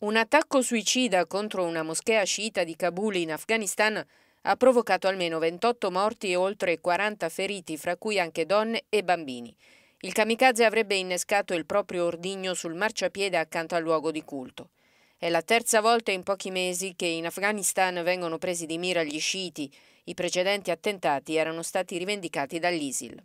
Un attacco suicida contro una moschea sciita di Kabul in Afghanistan ha provocato almeno 28 morti e oltre 40 feriti, fra cui anche donne e bambini. Il kamikaze avrebbe innescato il proprio ordigno sul marciapiede accanto al luogo di culto. È la terza volta in pochi mesi che in Afghanistan vengono presi di mira gli sciiti. I precedenti attentati erano stati rivendicati dall'ISIL.